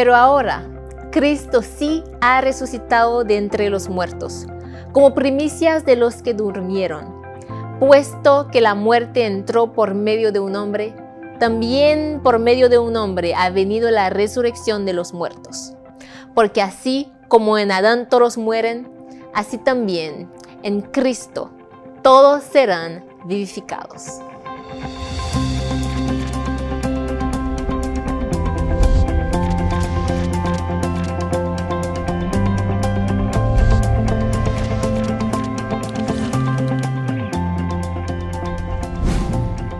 Pero ahora, Cristo sí ha resucitado de entre los muertos, como primicias de los que durmieron. Puesto que la muerte entró por medio de un hombre, también por medio de un hombre ha venido la resurrección de los muertos. Porque así como en Adán todos mueren, así también en Cristo todos serán vivificados.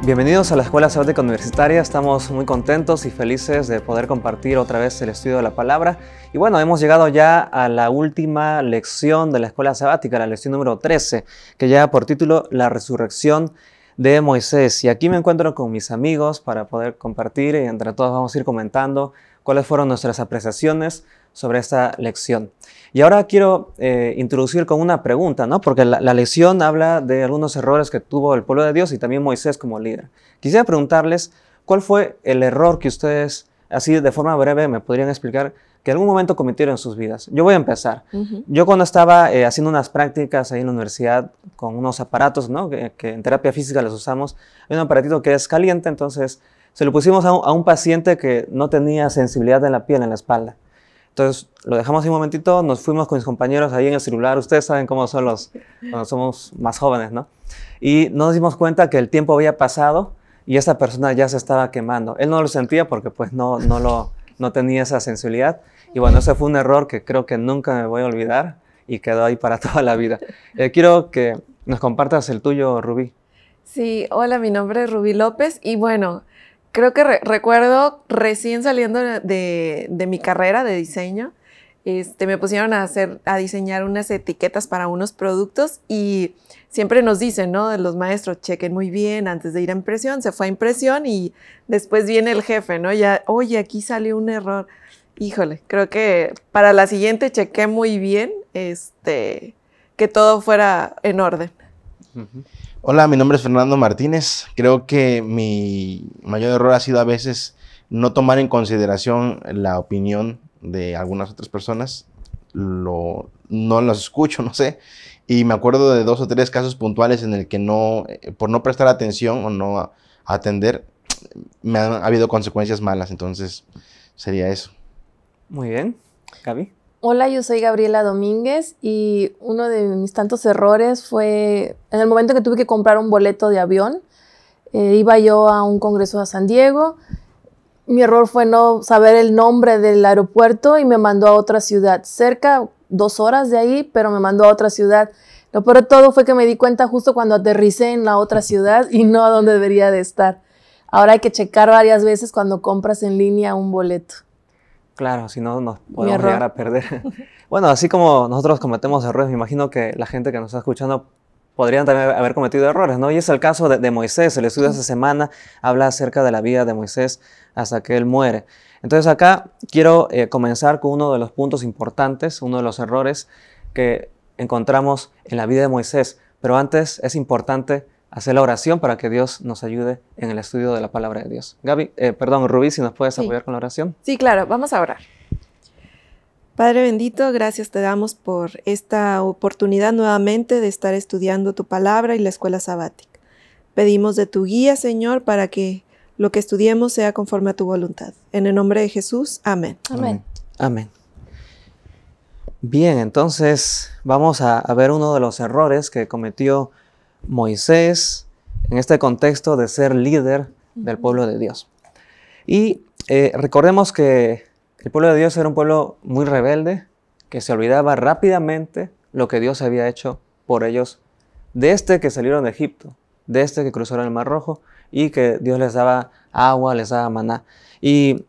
Bienvenidos a la Escuela Sabática Universitaria. Estamos muy contentos y felices de poder compartir otra vez el estudio de la palabra. Y bueno, hemos llegado ya a la última lección de la Escuela Sabática, la lección número 13, que lleva por título La Resurrección de Moisés. Y aquí me encuentro con mis amigos para poder compartir y entre todos vamos a ir comentando cuáles fueron nuestras apreciaciones sobre esta lección. Y ahora quiero eh, introducir con una pregunta, ¿no? Porque la, lección habla de algunos errores que tuvo el pueblo de Dios y también Moisés como líder. Quisiera preguntarles, ¿cuál fue el error que ustedes, así de forma breve, me podrían explicar que en algún momento cometieron en sus vidas? Yo voy a empezar. Yo cuando estaba eh, haciendo unas prácticas ahí en la universidad con unos aparatos, ¿no? Que, en terapia física los usamos, hay un aparatito que es caliente, entonces se lo pusimos a un, a un paciente que no tenía sensibilidad en la piel, en la espalda. Entonces lo dejamos ahí un momentito, nos fuimos con mis compañeros ahí en el celular, ustedes saben cómo son los, cuando somos más jóvenes, ¿no? Y nos dimos cuenta que el tiempo había pasado y esa persona ya se estaba quemando. Él no lo sentía porque pues no, no, lo, no tenía esa sensibilidad. Y bueno, ese fue un error que creo que nunca me voy a olvidar y quedó ahí para toda la vida. Eh, quiero que nos compartas el tuyo, Rubí. Sí, hola, mi nombre es Rubí López y bueno, creo que recuerdo recién saliendo de, mi carrera de diseño, este, me pusieron a, hacer, a diseñar unas etiquetas para unos productos y siempre nos dicen, ¿no? Los maestros, chequen muy bien antes de ir a impresión, se fue a impresión y después viene el jefe, ¿no? Ya, oye, aquí salió un error. Híjole, creo que para la siguiente chequé muy bien, este, que todo fuera en orden. Hola, mi nombre es Fernando Martínez. Creo que mi mayor error ha sido a veces no tomar en consideración la opinión de algunas otras personas. Lo, no las escucho, no sé. Y me acuerdo de dos o tres casos puntuales en el que no, eh, por no prestar atención o no atender, me han ha habido consecuencias malas. Entonces, sería eso. Muy bien. Gaby. Hola, yo soy Gabriela Domínguez y uno de mis tantos errores fue en el momento que tuve que comprar un boleto de avión. Eh, iba yo a un congreso a San Diego. Mi error fue no saber el nombre del aeropuerto y me mandó a otra ciudad, cerca, dos horas de ahí, pero me mandó a otra ciudad. Lo peor de todo fue que me di cuenta justo cuando aterricé en la otra ciudad y no a donde debería de estar. Ahora hay que checar varias veces cuando compras en línea un boleto. Claro, si no nos podemos llegar a perder. bueno, así como nosotros cometemos errores, me imagino que la gente que nos está escuchando podrían también haber cometido errores, ¿no? Y es el caso de, Moisés, el estudio de esta semana habla acerca de la vida de Moisés hasta que él muere. Entonces acá quiero eh, comenzar con uno de los puntos importantes, uno de los errores que encontramos en la vida de Moisés, pero antes es importante hacer la oración para que Dios nos ayude en el estudio de la palabra de Dios. Gaby, eh, perdón, Rubí, si nos puedes apoyar con la oración. Sí, claro, vamos a orar. Padre bendito, gracias te damos por esta oportunidad nuevamente de estar estudiando tu palabra y la escuela sabática. Pedimos de tu guía, Señor, para que lo que estudiemos sea conforme a tu voluntad. En el nombre de Jesús, amén. Amén. Amén. Bien, entonces vamos a, a ver uno de los errores que cometió Moisés en este contexto de ser líder del pueblo de Dios. Y eh, recordemos que el pueblo de Dios era un pueblo muy rebelde, que se olvidaba rápidamente lo que Dios había hecho por ellos desde este que salieron de Egipto, desde este que cruzaron el Mar Rojo y que Dios les daba agua, les daba maná. Y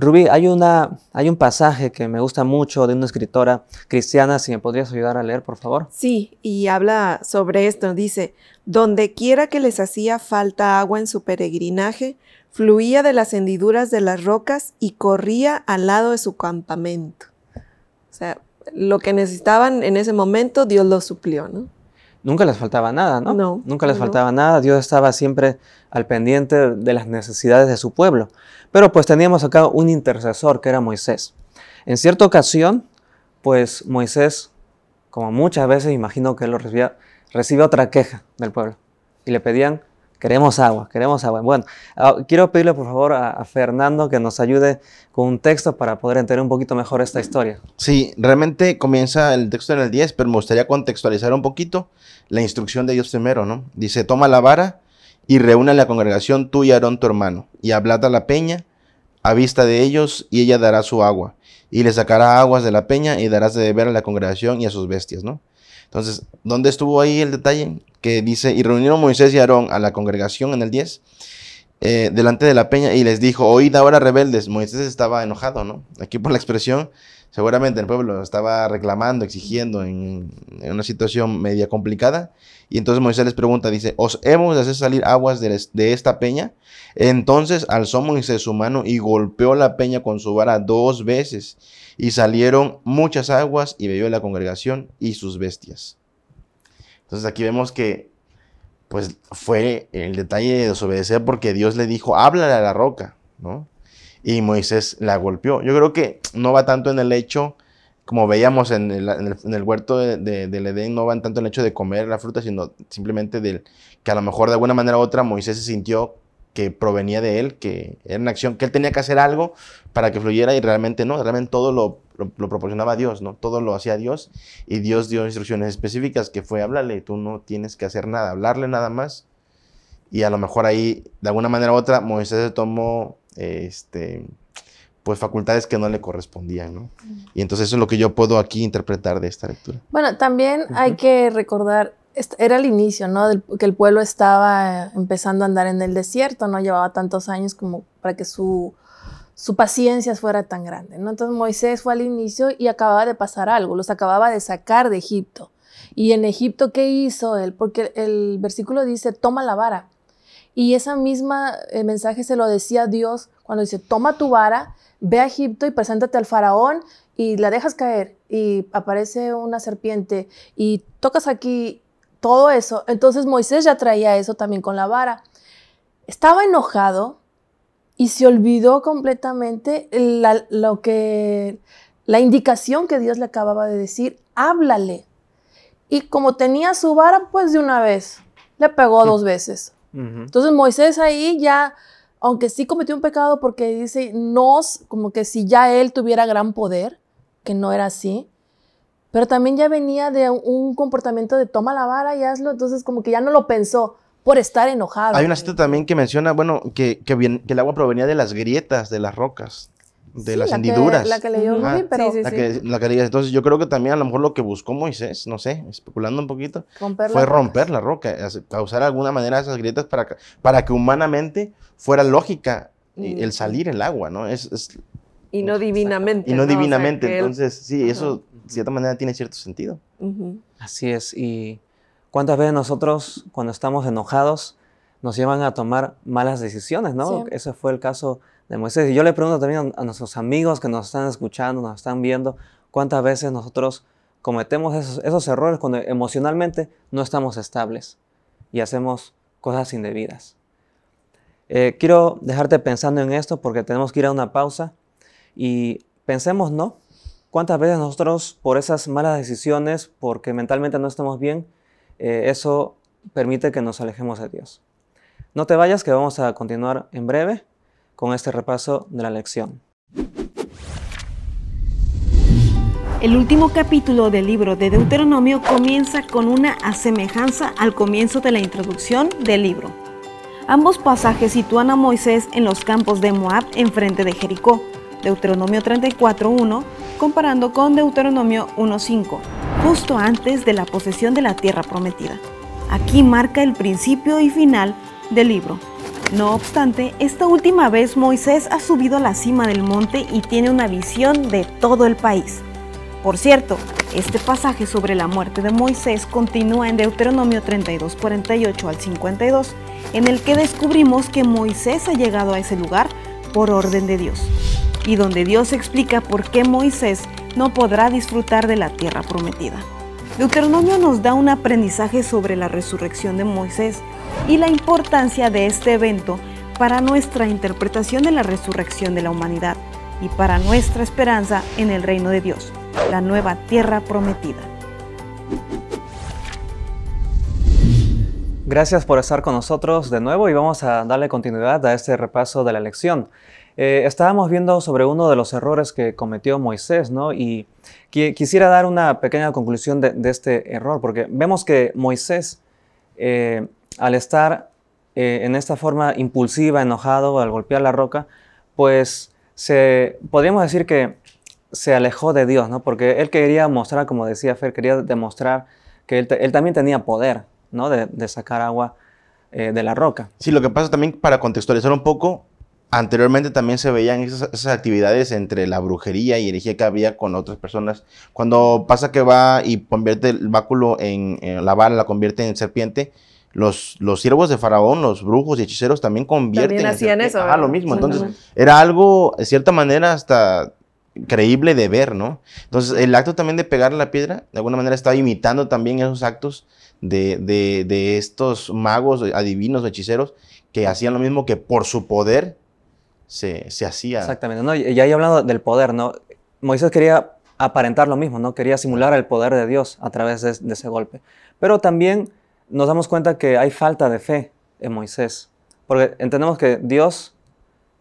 Rubí, hay, una, hay un pasaje que me gusta mucho de una escritora cristiana, si me podrías ayudar a leer, por favor. Sí, y habla sobre esto, dice, donde quiera que les hacía falta agua en su peregrinaje, fluía de las hendiduras de las rocas y corría al lado de su campamento. O sea, lo que necesitaban en ese momento, Dios lo suplió, ¿no? Nunca les faltaba nada, ¿no? no Nunca les faltaba nada, Dios estaba siempre al pendiente de las necesidades de su pueblo. Pero pues teníamos acá un intercesor que era Moisés. En cierta ocasión, pues Moisés, como muchas veces imagino que lo recibía, recibe otra queja del pueblo y le pedían, queremos agua, queremos agua. Bueno, ah, quiero pedirle por favor a, Fernando que nos ayude con un texto para poder entender un poquito mejor esta historia. Sí, realmente comienza el texto en el 10, pero me gustaría contextualizar un poquito la instrucción de Dios primero, ¿no? Dice, toma la vara y reúna la congregación tú y Aarón tu hermano, y hablad a la peña a vista de ellos, y ella dará su agua, y le sacará aguas de la peña, y darás de beber a la congregación y a sus bestias, ¿no? Entonces, ¿dónde estuvo ahí el detalle? Que dice, y reunieron Moisés y Aarón a la congregación en el 10, eh, delante de la peña, y les dijo, oíd ahora rebeldes, Moisés estaba enojado, ¿no? Aquí por la expresión, seguramente el pueblo estaba reclamando, exigiendo en, una situación media complicada. Y entonces Moisés les pregunta, dice, os hemos de hacer salir aguas de, esta peña. Entonces alzó Moisés su mano y golpeó la peña con su vara dos veces. Y salieron muchas aguas y bebió la congregación y sus bestias. Entonces aquí vemos que pues fue el detalle de desobedecer porque Dios le dijo, háblale a la roca, ¿no? y Moisés la golpeó. Yo creo que no va tanto en el hecho, como veíamos en el, huerto de, del Edén, no va tanto en el hecho de comer la fruta, sino simplemente del que a lo mejor de alguna manera u otra Moisés se sintió que provenía de él, que era una acción, que él tenía que hacer algo para que fluyera y realmente no, realmente todo lo, proporcionaba Dios, ¿no? Todo lo hacía Dios y Dios dio instrucciones específicas que fue háblale, tú no tienes que hacer nada, hablarle nada más. Y a lo mejor ahí, de alguna manera u otra, Moisés se tomó este, pues facultades que no le correspondían, ¿no? Y entonces eso es lo que yo puedo aquí interpretar de esta lectura. Bueno, también hay que recordar, era el inicio, ¿no? que el pueblo estaba empezando a andar en el desierto, ¿no? Llevaba tantos años como para que su, su paciencia fuera tan grande, ¿no? Entonces Moisés fue al inicio y acababa de pasar algo, los acababa de sacar de Egipto. Y en Egipto, ¿qué hizo él? Porque el versículo dice, toma la vara. Y ese mismo eh, mensaje se lo decía Dios cuando dice, toma tu vara, ve a Egipto y preséntate al faraón y la dejas caer y aparece una serpiente y tocas aquí todo eso. Entonces Moisés ya traía eso también con la vara. Estaba enojado y se olvidó completamente lo que, la indicación que Dios le acababa de decir, háblale. Y como tenía su vara, pues de una vez, le pegó dos veces. Entonces Moisés ahí ya, aunque sí cometió un pecado porque dice, nos, como que si ya él tuviera gran poder, que no era así, pero también ya venía de un comportamiento de toma la vara y hazlo, entonces como que ya no lo pensó por estar enojado. Hay una cita también que menciona, bueno, que, que el agua provenía de las grietas, de las rocas de las hendiduras. la que pero... la, que, Entonces yo creo que también a lo mejor lo que buscó Moisés, no sé, especulando un poquito, fue romper la roca, causar alguna manera esas grietas para que, para que humanamente fuera lógica eh, mm, el salir el agua, ¿no? Es, y no divinamente. Y no, divinamente. Entonces, sí, eso de cierta manera tiene cierto sentido. Así es. Y cuántas veces nosotros, cuando estamos enojados, nos llevan a tomar malas decisiones, ¿no? Ese fue el caso y yo le pregunto también a, nuestros amigos que nos están escuchando, nos están viendo, cuántas veces nosotros cometemos esos, errores cuando emocionalmente no estamos estables y hacemos cosas indebidas. Eh, quiero dejarte pensando en esto porque tenemos que ir a una pausa y pensemos, ¿no? ¿Cuántas veces nosotros por esas malas decisiones, porque mentalmente no estamos bien, eh, eso permite que nos alejemos de Dios? No te vayas, que vamos a continuar en breve con este repaso de la lección. El último capítulo del libro de Deuteronomio comienza con una asemejanza al comienzo de la introducción del libro. Ambos pasajes sitúan a Moisés en los campos de Moab enfrente de Jericó, Deuteronomio 34.1, comparando con Deuteronomio 1.5, justo antes de la posesión de la tierra prometida. Aquí marca el principio y final del libro. No obstante, esta última vez Moisés ha subido a la cima del monte y tiene una visión de todo el país. Por cierto, este pasaje sobre la muerte de Moisés continúa en Deuteronomio 32, 48 al 52, en el que descubrimos que Moisés ha llegado a ese lugar por orden de Dios, y donde Dios explica por qué Moisés no podrá disfrutar de la tierra prometida. Deuteronomio nos da un aprendizaje sobre la resurrección de Moisés, y la importancia de este evento para nuestra interpretación de la resurrección de la humanidad y para nuestra esperanza en el reino de Dios, la nueva tierra prometida. Gracias por estar con nosotros de nuevo y vamos a darle continuidad a este repaso de la lección. Eh, estábamos viendo sobre uno de los errores que cometió Moisés, ¿no? Y quisiera dar una pequeña conclusión de, este error, porque vemos que Moisés eh, al estar eh, en esta forma impulsiva, enojado, al golpear la roca, pues se, podríamos decir que se alejó de Dios, ¿no? Porque él quería mostrar, como decía Fer, quería demostrar que él, también tenía poder, ¿no? De, sacar agua eh, de la roca. Sí, lo que pasa también, para contextualizar un poco, anteriormente también se veían esas, actividades entre la brujería y herejía que había con otras personas. Cuando pasa que va y convierte el báculo en, la bala, la convierte en serpiente, los, siervos de Faraón, los brujos y hechiceros también convierten. a hacían lo mismo. Entonces, era algo, de cierta manera, hasta creíble de ver, ¿no? Entonces, el acto también de pegar la piedra, de alguna manera, estaba imitando también esos actos de, estos magos, adivinos, hechiceros, que hacían lo mismo que por su poder se, se hacía. Exactamente, ¿no? Y ahí hablado del poder, ¿no? Moisés quería aparentar lo mismo, ¿no? Quería simular el poder de Dios a través de ese golpe. Pero también nos damos cuenta que hay falta de fe en Moisés, porque entendemos que Dios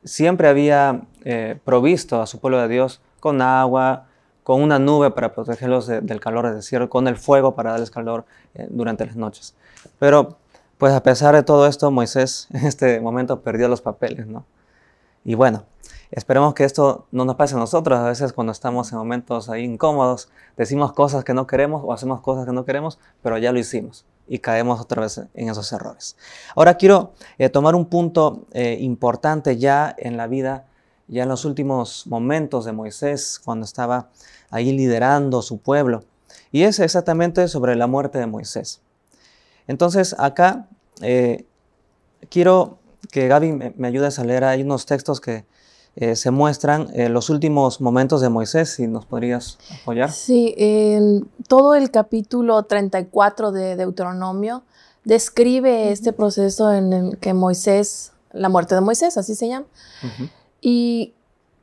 siempre había eh, provisto a su pueblo de Dios con agua, con una nube para protegerlos del calor del desierto, con el fuego para darles calor eh, durante las noches. Pero, pues a pesar de todo esto, Moisés en este momento perdió los papeles, ¿no? Y bueno, esperemos que esto no nos pase a nosotros. A veces cuando estamos en momentos ahí incómodos, decimos cosas que no queremos o hacemos cosas que no queremos, pero ya lo hicimos y caemos otra vez en esos errores. Ahora quiero eh, tomar un punto eh, importante ya en la vida, ya en los últimos momentos de Moisés, cuando estaba ahí liderando su pueblo, y es exactamente sobre la muerte de Moisés. Entonces acá eh, quiero que Gaby me, me ayudes a leer, hay unos textos que eh, se muestran eh, los últimos momentos de Moisés, si nos podrías apoyar. Sí, todo el capítulo 34 de Deuteronomio describe este proceso en el que Moisés, la muerte de Moisés, así se llama. Y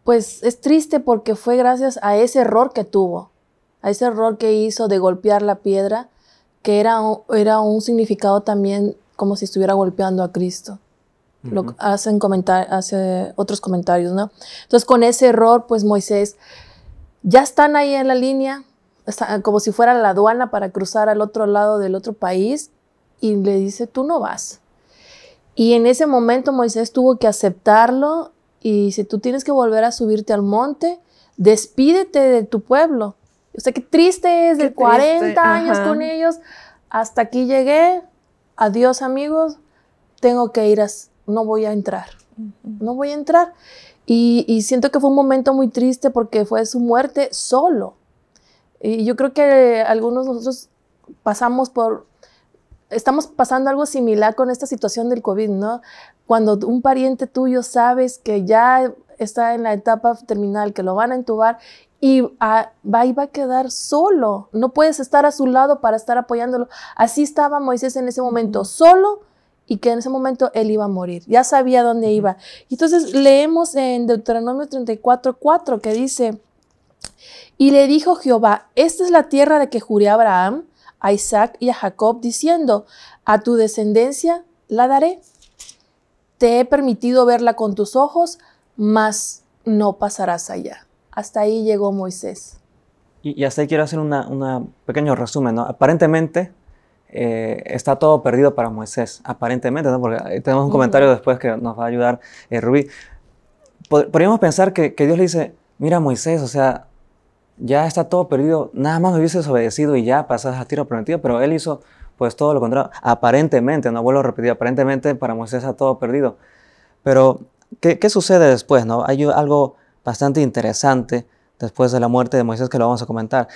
pues es triste porque fue gracias a ese error que tuvo, a ese error que hizo de golpear la piedra, que era, era un significado también como si estuviera golpeando a Cristo hacen comentar, hace otros comentarios, ¿no? Entonces, con ese error, pues Moisés, ya están ahí en la línea, como si fuera la aduana para cruzar al otro lado del otro país, y le dice, tú no vas. Y en ese momento Moisés tuvo que aceptarlo y si tú tienes que volver a subirte al monte, despídete de tu pueblo. O sea, qué triste es, de 40 años con ellos, hasta aquí llegué, adiós amigos, tengo que ir a, no voy a entrar, no voy a entrar. Y, siento que fue un momento muy triste porque fue su muerte solo. Y yo creo que algunos de nosotros pasamos por, estamos pasando algo similar con esta situación del COVID, ¿no? Cuando un pariente tuyo sabes que ya está en la etapa terminal, que lo van a entubar y va, y va a quedar solo. No puedes estar a su lado para estar apoyándolo. Así estaba Moisés en ese momento, solo y que en ese momento él iba a morir, ya sabía dónde iba. Y entonces leemos en Deuteronomio 34, 4 que dice, y le dijo Jehová, esta es la tierra de que juré a Abraham, a Isaac y a Jacob, diciendo, a tu descendencia la daré. Te he permitido verla con tus ojos, mas no pasarás allá. Hasta ahí llegó Moisés. Y, hasta ahí quiero hacer un pequeño resumen. Aparentemente, eh, está todo perdido para Moisés, aparentemente, ¿no? porque eh, tenemos un comentario después que nos va a ayudar eh, Rubí. Podríamos pensar que, Dios le dice, mira Moisés, o sea, ya está todo perdido, nada más me hubieses obedecido y ya pasas a tiro prometido, pero él hizo pues todo lo contrario, aparentemente, no vuelvo a repetir, aparentemente para Moisés está todo perdido. Pero, ¿qué, sucede después? No? Hay algo bastante interesante después de la muerte de Moisés que lo vamos a comentar.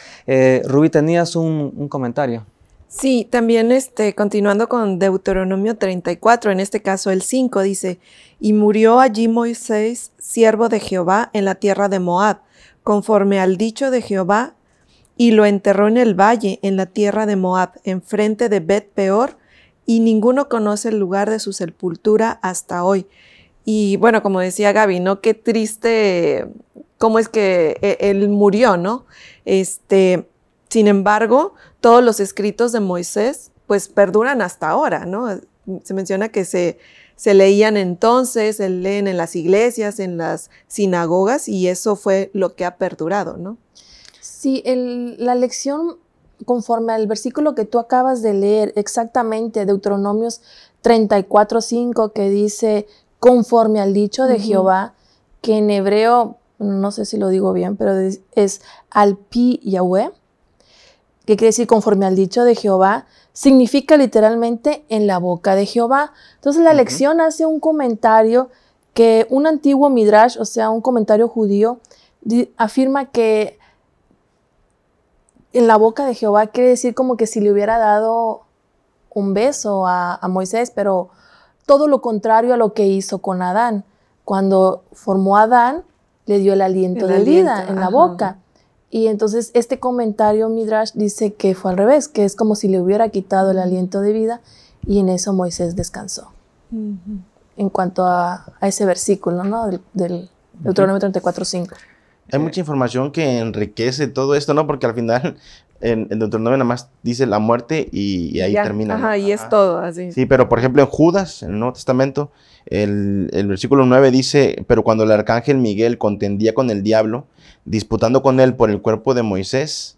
Rubí, tenías un, un comentario. Sí, también este, continuando con Deuteronomio 34, en este caso el 5 dice, y murió allí Moisés, siervo de Jehová, en la tierra de Moab, conforme al dicho de Jehová, y lo enterró en el valle, en la tierra de Moab, enfrente de Bet Peor, y ninguno conoce el lugar de su sepultura hasta hoy. Y bueno, como decía Gaby, ¿no? Qué triste, cómo es que eh, él murió, ¿no? Este, sin embargo, todos los escritos de Moisés pues perduran hasta ahora, ¿no? Se menciona que se, se leían entonces, se leen en las iglesias, en las sinagogas y eso fue lo que ha perdurado, ¿no? Sí, la lección conforme al versículo que tú acabas de leer, exactamente Deuteronomios 34:5 que dice conforme al dicho de Jehová, que en hebreo no sé si lo digo bien, pero es, es al pi Yahweh que quiere decir conforme al dicho de Jehová, significa literalmente en la boca de Jehová. Entonces la lección hace un comentario que un antiguo Midrash, o sea, un comentario judío, afirma que en la boca de Jehová quiere decir como que si le hubiera dado un beso a, Moisés, pero todo lo contrario a lo que hizo con Adán. Cuando formó a Adán, le dio el aliento de vida en la boca. Y entonces este comentario Midrash dice que fue al revés, que es como si le hubiera quitado el aliento de vida y en eso Moisés descansó. En cuanto a, ese versículo, ¿no? Del, Deuteronomio 34.5. Hay mucha información que enriquece todo esto, ¿no? Porque al final en, Deuteronomio nada más dice la muerte y, ahí termina. Ajá, y es todo así. Sí, pero por ejemplo en Judas, en el Nuevo Testamento, el, el, versículo 9 dice, pero cuando el arcángel Miguel contendía con el diablo, disputando con él por el cuerpo de Moisés,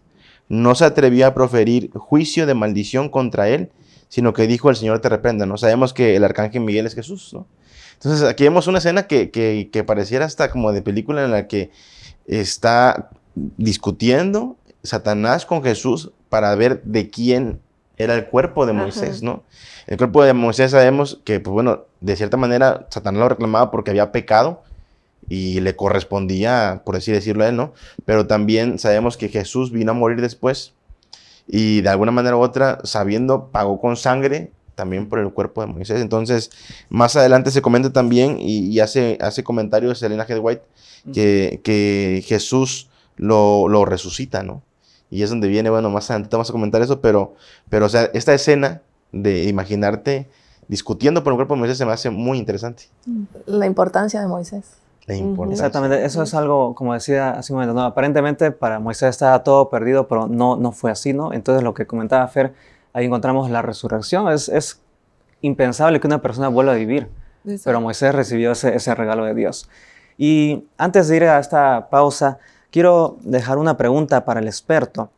no se atrevió a proferir juicio de maldición contra él, sino que dijo el Señor te reprenda. No sabemos que el arcángel Miguel es Jesús, ¿no? Entonces aquí vemos una escena que, pareciera hasta como de película en la que está discutiendo Satanás con Jesús para ver de quién era el cuerpo de Moisés, ¿no? El cuerpo de Moisés sabemos que, pues bueno, de cierta manera Satanás lo reclamaba porque había pecado, y le correspondía, por así decirlo, a él, ¿no? Pero también sabemos que Jesús vino a morir después y de alguna manera u otra, sabiendo, pagó con sangre también por el cuerpo de Moisés. Entonces, más adelante se comenta también y, hace, hace comentarios Selena de White que, que Jesús lo, lo, resucita, ¿no? Y es donde viene, bueno, más adelante vamos a comentar eso, pero, pero o sea, esta escena de imaginarte discutiendo por el cuerpo de Moisés se me hace muy interesante. La importancia de Moisés. Exactamente, eso es algo, como decía hace un momento, no, aparentemente para Moisés estaba todo perdido, pero no, no fue así, ¿no? Entonces lo que comentaba Fer, ahí encontramos la resurrección, es, es impensable que una persona vuelva a vivir, pero Moisés recibió ese, ese regalo de Dios. Y antes de ir a esta pausa, quiero dejar una pregunta para el experto.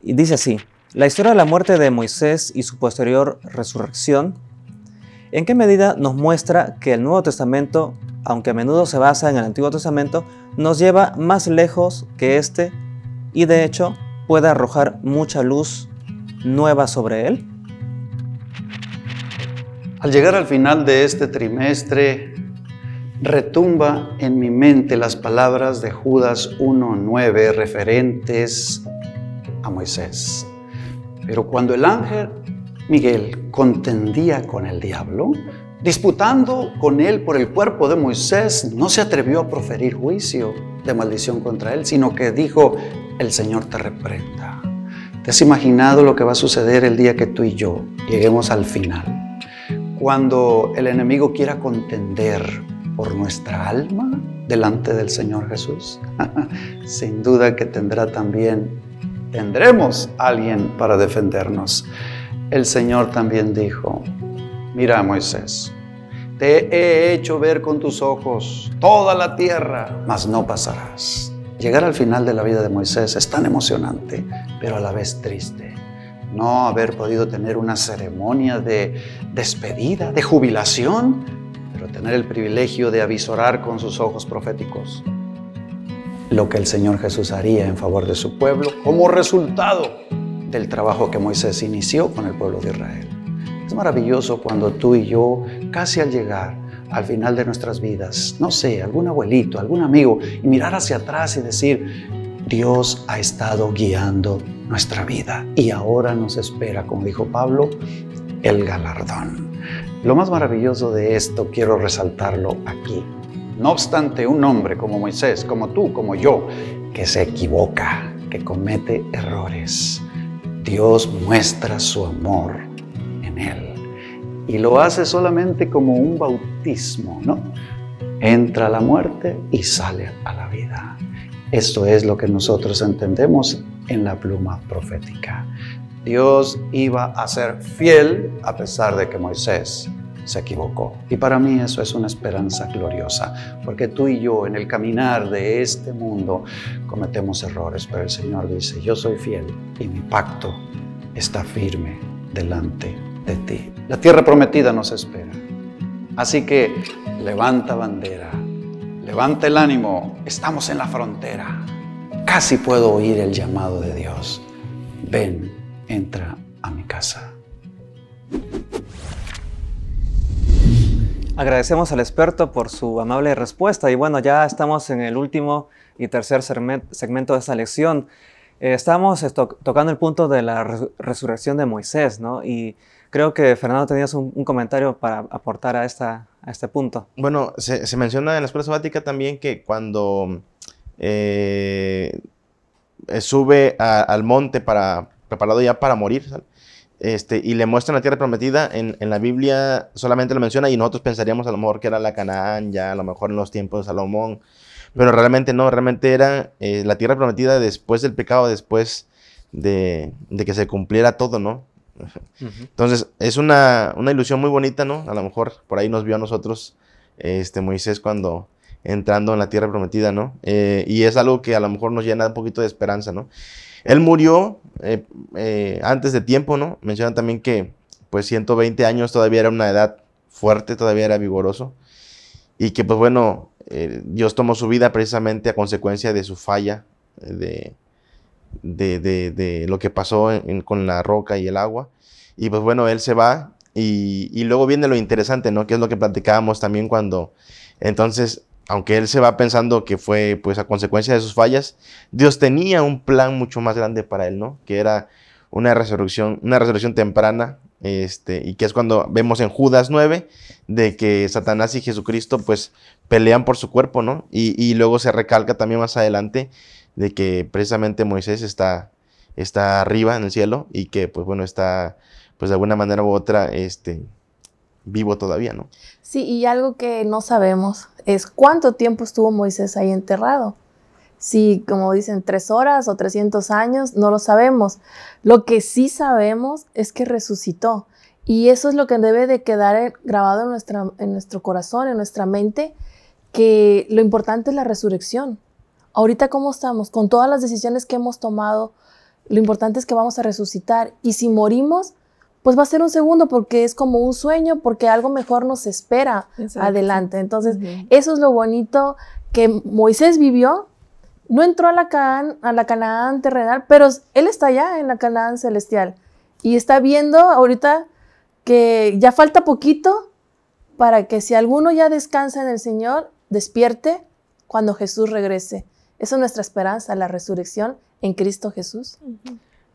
Y dice así, la historia de la muerte de Moisés y su posterior resurrección, ¿en qué medida nos muestra que el Nuevo Testamento aunque a menudo se basa en el Antiguo Testamento, nos lleva más lejos que este y de hecho puede arrojar mucha luz nueva sobre él? Al llegar al final de este trimestre, retumba en mi mente las palabras de Judas 1.9 referentes a Moisés. Pero cuando el ángel Miguel contendía con el diablo, disputando con él por el cuerpo de Moisés, no se atrevió a proferir juicio de maldición contra él, sino que dijo, el Señor te reprenda. ¿Te has imaginado lo que va a suceder el día que tú y yo lleguemos al final? Cuando el enemigo quiera contender por nuestra alma delante del Señor Jesús, sin duda que tendrá también, tendremos alguien para defendernos. El Señor también dijo, mira Moisés, te he hecho ver con tus ojos toda la tierra, mas no pasarás. Llegar al final de la vida de Moisés es tan emocionante, pero a la vez triste. No haber podido tener una ceremonia de despedida, de jubilación, pero tener el privilegio de avisorar con sus ojos proféticos lo que el Señor Jesús haría en favor de su pueblo como resultado del trabajo que Moisés inició con el pueblo de Israel maravilloso cuando tú y yo, casi al llegar al final de nuestras vidas, no sé, algún abuelito, algún amigo, y mirar hacia atrás y decir, Dios ha estado guiando nuestra vida y ahora nos espera, como dijo Pablo, el galardón. Lo más maravilloso de esto quiero resaltarlo aquí. No obstante, un hombre como Moisés, como tú, como yo, que se equivoca, que comete errores, Dios muestra su amor y lo hace solamente como un bautismo, ¿no? Entra a la muerte y sale a la vida. Esto es lo que nosotros entendemos en la pluma profética. Dios iba a ser fiel a pesar de que Moisés se equivocó. Y para mí eso es una esperanza gloriosa, porque tú y yo en el caminar de este mundo cometemos errores, pero el Señor dice, yo soy fiel y mi pacto está firme delante ti. La tierra prometida nos espera. Así que levanta bandera, levanta el ánimo, estamos en la frontera. Casi puedo oír el llamado de Dios. Ven, entra a mi casa. Agradecemos al experto por su amable respuesta y bueno, ya estamos en el último y tercer segmento de esta lección. Eh, estamos eh, tocando el punto de la resurrección de Moisés, ¿no? Y Creo que, Fernando, tenías un, comentario para aportar a, esta, este punto. Bueno, se, menciona en la Escuela Sabática también que cuando eh, sube al monte para, preparado ya para morir, Este, y le muestran la tierra prometida, en, la Biblia solamente lo menciona y nosotros pensaríamos a lo mejor que era la Canaán, ya a lo mejor en los tiempos de Salomón, pero realmente no, realmente era eh, la tierra prometida después del pecado, después de, que se cumpliera todo, ¿no? Entonces, es una, ilusión muy bonita, ¿no? A lo mejor por ahí nos vio a nosotros este Moisés cuando entrando en la tierra prometida, ¿no? Eh, y es algo que a lo mejor nos llena un poquito de esperanza, ¿no? Él murió eh, eh, antes de tiempo, ¿no? Mencionan también que pues 120 años todavía era una edad fuerte, todavía era vigoroso. Y que pues bueno, Dios tomó su vida precisamente a consecuencia de su falla, de, de, lo que pasó con la roca y el agua. Y pues bueno, él se va y, luego viene lo interesante, ¿no? Que es lo que platicábamos también cuando... Entonces, aunque él se va pensando que fue pues a consecuencia de sus fallas, Dios tenía un plan mucho más grande para él, ¿no? Que era una resurrección, una resurrección temprana, este, y que es cuando vemos en Judas 9, de que Satanás y Jesucristo pues pelean por su cuerpo, ¿no? Y, y luego se recalca también más adelante de que precisamente Moisés está, está arriba en el cielo y que, pues bueno, está, pues de alguna manera u otra, este, vivo todavía, ¿no? Sí, y algo que no sabemos es cuánto tiempo estuvo Moisés ahí enterrado. Si, como dicen, tres horas o 300 años, no lo sabemos. Lo que sí sabemos es que resucitó. Y eso es lo que debe de quedar grabado en, nuestra, en nuestro corazón, en nuestra mente, que lo importante es la resurrección ahorita cómo estamos, con todas las decisiones que hemos tomado, lo importante es que vamos a resucitar y si morimos, pues va a ser un segundo porque es como un sueño, porque algo mejor nos espera adelante. Entonces, eso es lo bonito que Moisés vivió. No entró a la, Can a la Canaán terrenal, pero él está ya en la Canaán celestial y está viendo ahorita que ya falta poquito para que si alguno ya descansa en el Señor, despierte cuando Jesús regrese. Esa es nuestra esperanza, la resurrección en Cristo Jesús.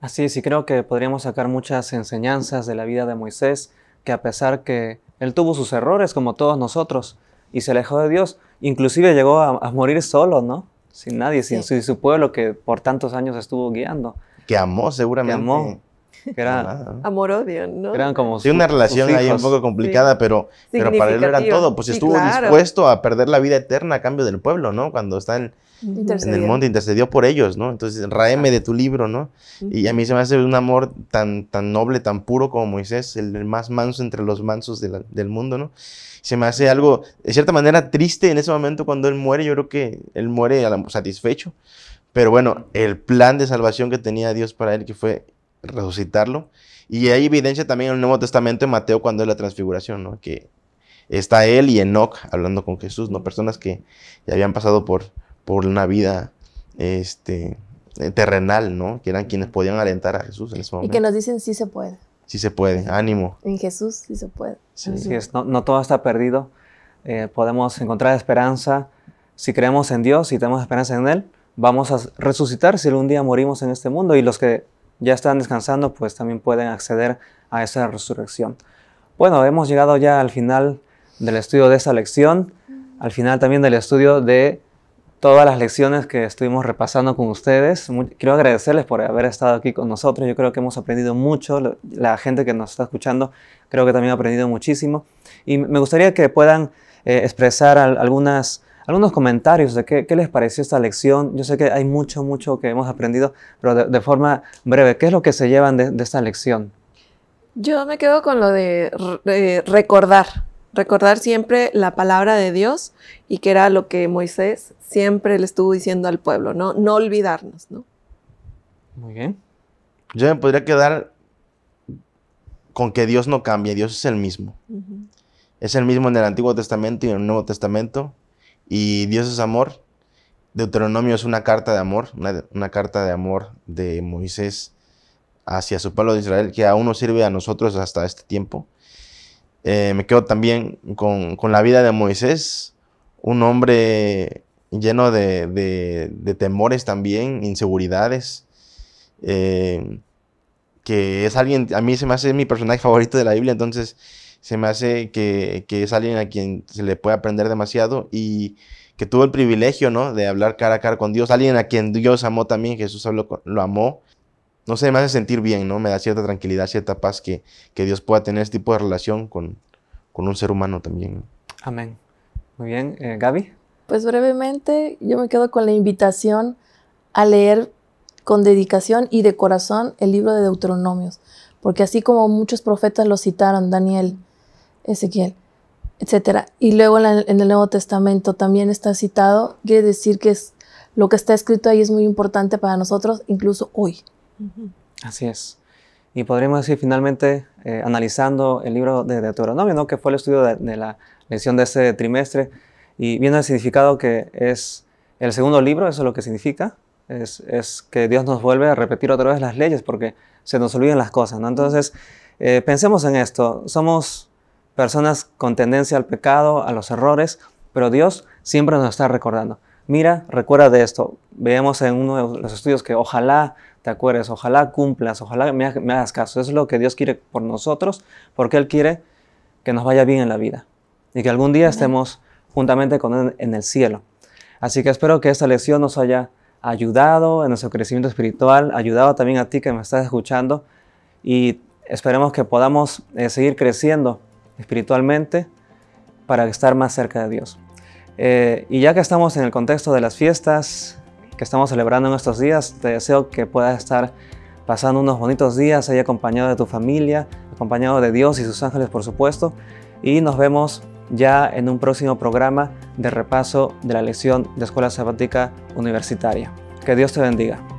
Así es, y creo que podríamos sacar muchas enseñanzas de la vida de Moisés, que a pesar que él tuvo sus errores como todos nosotros y se alejó de Dios, inclusive llegó a, morir solo, ¿no? Sin nadie, sin, su pueblo que por tantos años estuvo guiando. Que amó seguramente. Que amó. Que era, amor-odio, ¿no? Eran como sí, una relación ahí un poco complicada, pero, pero para él era todo. Pues estuvo dispuesto a perder la vida eterna a cambio del pueblo, ¿no? Cuando está en en el mundo, intercedió por ellos, ¿no? Entonces, raeme de tu libro, ¿no? Y a mí se me hace un amor tan, tan noble, tan puro como Moisés, el, más manso entre los mansos del mundo, ¿no? Se me hace algo, de cierta manera, triste en ese momento cuando él muere, yo creo que él muere satisfecho, pero bueno, el plan de salvación que tenía Dios para él, que fue resucitarlo, y hay evidencia también en el Nuevo Testamento de Mateo cuando es la transfiguración, ¿no? Que está él y Enoch hablando con Jesús, ¿no? Personas que ya habían pasado por, por una vida este, eh, terrenal, ¿no? Que eran quienes podían alentar a Jesús en ese momento. Y que nos dicen, sí se puede. Sí se puede, ánimo. En Jesús sí se puede. Así es, no, todo está perdido. Eh, podemos encontrar esperanza. Si creemos en Dios y tenemos esperanza en Él, vamos a resucitar si algún día morimos en este mundo. Y los que ya están descansando, pues también pueden acceder a esa resurrección. Bueno, hemos llegado ya al final del estudio de esta lección, al final también del estudio de todas las lecciones que estuvimos repasando con ustedes. quiero agradecerles por haber estado aquí con nosotros. Yo creo que hemos aprendido mucho. La gente que nos está escuchando creo que también ha aprendido muchísimo. Y me gustaría que puedan eh, expresar algunas, algunos comentarios de qué, les pareció esta lección. Yo sé que hay mucho, mucho que hemos aprendido, pero de, forma breve, ¿qué es lo que se llevan de, esta lección? Yo me quedo con lo de recordar, recordar siempre la palabra de Dios y que era lo que Moisés siempre le estuvo diciendo al pueblo, ¿no? No olvidarnos, ¿no? Muy bien. Yo me podría quedar con que Dios no cambia, Dios es el mismo. Es el mismo en el Antiguo Testamento y en el Nuevo Testamento. Y Dios es amor. Deuteronomio es una carta de amor, una, carta de amor de Moisés hacia su pueblo de Israel, que aún no sirve a nosotros hasta este tiempo eh, me quedo también con, la vida de Moisés, un hombre lleno de, temores también, inseguridades, eh, que es alguien, a mí se me hace mi personaje favorito de la Biblia, entonces se me hace que, es alguien a quien se le puede aprender demasiado y que tuvo el privilegio, ¿no? De hablar cara a cara con Dios, alguien a quien Dios amó también, Jesús lo amó no sé, me hace sentir bien, ¿no? Me da cierta tranquilidad, cierta paz que, que Dios pueda tener este tipo de relación con, un ser humano también. Amén. Muy bien, eh, Gaby. Pues brevemente, yo me quedo con la invitación a leer con dedicación y de corazón el libro de Deuteronomios, porque así como muchos profetas lo citaron, Daniel, Ezequiel, etc. Y luego en el Nuevo Testamento también está citado, quiere decir que es, lo que está escrito ahí es muy importante para nosotros, incluso hoy. Así es. Y podríamos decir finalmente, eh, analizando el libro de Deuteronomio, ¿no? que fue el estudio de, la lección de este trimestre, y viendo el significado que es el segundo libro, eso es lo que significa, es, que Dios nos vuelve a repetir otra vez las leyes porque se nos olvidan las cosas. Entonces, eh, pensemos en esto, somos personas con tendencia al pecado, a los errores, pero Dios siempre nos está recordando. Mira, recuerda de esto. Veamos en uno de los estudios que ojalá te acuerdes, ojalá cumplas, ojalá me, me hagas caso. es lo que Dios quiere por nosotros, porque Él quiere que nos vaya bien en la vida y que algún día estemos juntamente con Él en el cielo. Así que espero que esta lección nos haya ayudado en nuestro crecimiento espiritual, ayudado también a ti que me estás escuchando y esperemos que podamos eh, seguir creciendo espiritualmente para estar más cerca de Dios. Eh, y ya que estamos en el contexto de las fiestas, que estamos celebrando en estos días. Te deseo que puedas estar pasando unos bonitos días ahí acompañado de tu familia, acompañado de Dios y sus ángeles, por supuesto. Y nos vemos ya en un próximo programa de repaso de la lección de Escuela Sabática Universitaria. Que Dios te bendiga.